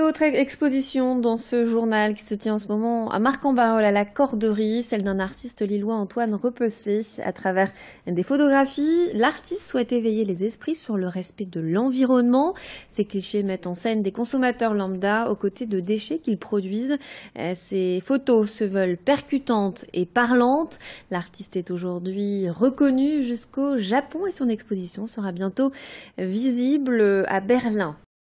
autre exposition dans ce journal qui se tient en ce moment à Marc-en-Barœul à la Corderie, celle d'un artiste lillois Antoine Repessé. À travers des photographies, l'artiste souhaite éveiller les esprits sur le respect de l'environnement. Ses clichés mettent en scène des consommateurs lambda aux côtés de déchets qu'ils produisent. Euh, ces photos se veulent percutantes et parlantes. L'artiste est aujourd'hui reconnu jusqu'au Japon et son exposition sera bientôt visible à Berlin.